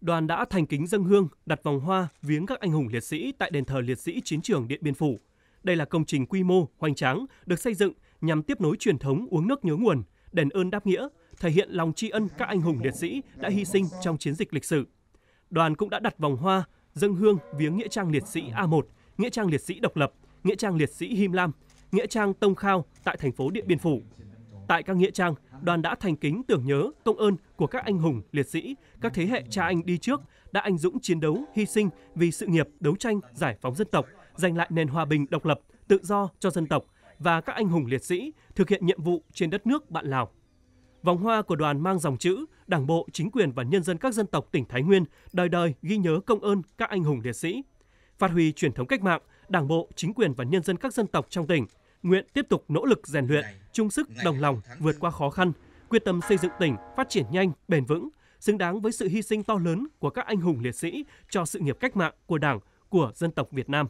đoàn đã thành kính dâng hương, đặt vòng hoa viếng các anh hùng liệt sĩ tại đền thờ liệt sĩ chiến trường Điện Biên Phủ. Đây là công trình quy mô hoành tráng được xây dựng nhằm tiếp nối truyền thống uống nước nhớ nguồn, đền ơn đáp nghĩa, thể hiện lòng tri ân các anh hùng liệt sĩ đã hy sinh trong chiến dịch lịch sử. Đoàn cũng đã đặt vòng hoa dâng hương viếng nghĩa trang liệt sĩ A1, nghĩa trang liệt sĩ độc lập, nghĩa trang liệt sĩ Him Lam, nghĩa trang Tông Khao tại thành phố Điện Biên Phủ. Tại các nghĩa trang, đoàn đã thành kính tưởng nhớ công ơn của các anh hùng, liệt sĩ, các thế hệ cha anh đi trước đã anh dũng chiến đấu, hy sinh vì sự nghiệp đấu tranh giải phóng dân tộc, giành lại nền hòa bình độc lập, tự do cho dân tộc và các anh hùng liệt sĩ thực hiện nhiệm vụ trên đất nước bạn Lào. Vòng hoa của đoàn mang dòng chữ Đảng bộ, chính quyền và nhân dân các dân tộc tỉnh Thái Nguyên đời đời ghi nhớ công ơn các anh hùng liệt sĩ, phát huy truyền thống cách mạng, Đảng bộ, chính quyền và nhân dân các dân tộc trong tỉnh – nguyện tiếp tục nỗ lực rèn luyện, chung sức đồng lòng vượt qua khó khăn, quyết tâm xây dựng tỉnh phát triển nhanh, bền vững, xứng đáng với sự hy sinh to lớn của các anh hùng liệt sĩ cho sự nghiệp cách mạng của Đảng, của dân tộc Việt Nam.